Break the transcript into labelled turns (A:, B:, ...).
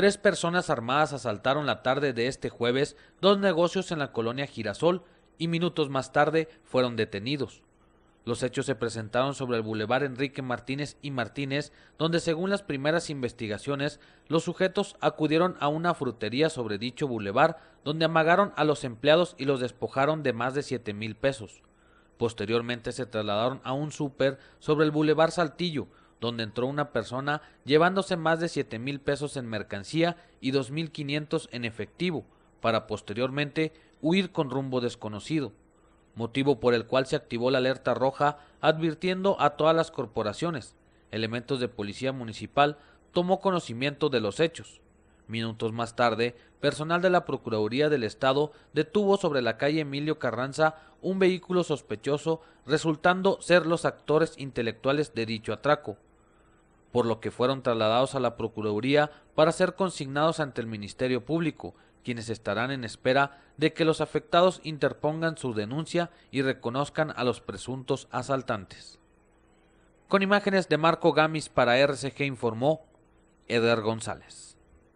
A: Tres personas armadas asaltaron la tarde de este jueves dos negocios en la colonia Girasol y minutos más tarde fueron detenidos. Los hechos se presentaron sobre el bulevar Enrique Martínez y Martínez, donde según las primeras investigaciones, los sujetos acudieron a una frutería sobre dicho bulevar, donde amagaron a los empleados y los despojaron de más de siete mil pesos. Posteriormente se trasladaron a un súper sobre el bulevar Saltillo, donde entró una persona llevándose más de 7 mil pesos en mercancía y 2.500 en efectivo, para posteriormente huir con rumbo desconocido, motivo por el cual se activó la alerta roja advirtiendo a todas las corporaciones. Elementos de policía municipal tomó conocimiento de los hechos. Minutos más tarde, personal de la Procuraduría del Estado detuvo sobre la calle Emilio Carranza un vehículo sospechoso, resultando ser los actores intelectuales de dicho atraco por lo que fueron trasladados a la Procuraduría para ser consignados ante el Ministerio Público, quienes estarán en espera de que los afectados interpongan su denuncia y reconozcan a los presuntos asaltantes. Con imágenes de Marco Gamis para RCG informó Edgar González.